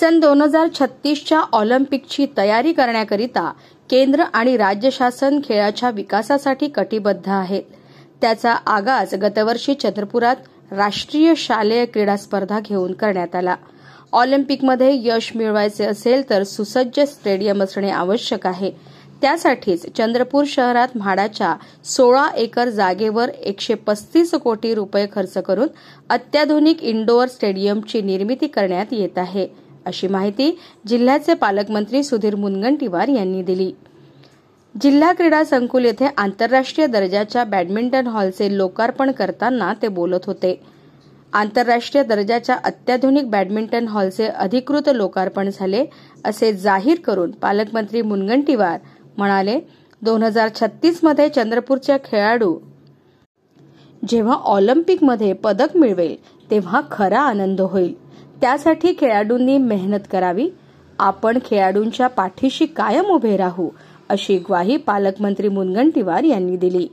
सन दोन हजार छत्तीसच्या ऑलिम्पिकची तयारी करण्याकरिता केंद्र आणि राज्य शासन खेळाच्या विकासासाठी कटिबद्ध आहेत त्याचा आगाज गतवर्षी चंद्रपुरात राष्ट्रीय शालेय क्रीडा स्पर्धा घेऊन करण्यात आला ऑलिम्पिकमध्ये यश मिळवायचे असेल तर सुसज्ज स्टेडियम असणे आवश्यक आहे त्यासाठीच चंद्रपूर शहरात म्हाडाच्या सोळा एकर जागेवर एकशे पस्तीस कोटी रुपये खर्च करून अत्याधुनिक इंडोअर स्टेडियमची निर्मिती करण्यात येत आहे अशी माहिती जिल्ह्याचे पालकमंत्री सुधीर मुनगंटीवार यांनी दिली जिल्हा क्रीडा संकुल येथे आंतरराष्ट्रीय दर्जाच्या बॅडमिंटन हॉलचे लोकार्पण करताना ते बोलत होते आंतरराष्ट्रीय दर्जाच्या अत्याधुनिक बॅडमिंटन हॉलचे अधिकृत लोकार्पण झाले असे जाहीर करून पालकमंत्री मुनगंटीवार म्हणाले दोन हजार छत्तीस मध्ये चंद्रपूरच्या खेळाडू जेव्हा ऑलिम्पिकमध्ये पदक मिळवेल तेव्हा खरा आनंद होईल त्यासाठी खेळाडूंनी मेहनत करावी आपण खेळाडूंच्या पाठीशी कायम उभे राहू अशी ग्वाही पालकमंत्री मुनगंटीवार यांनी दिली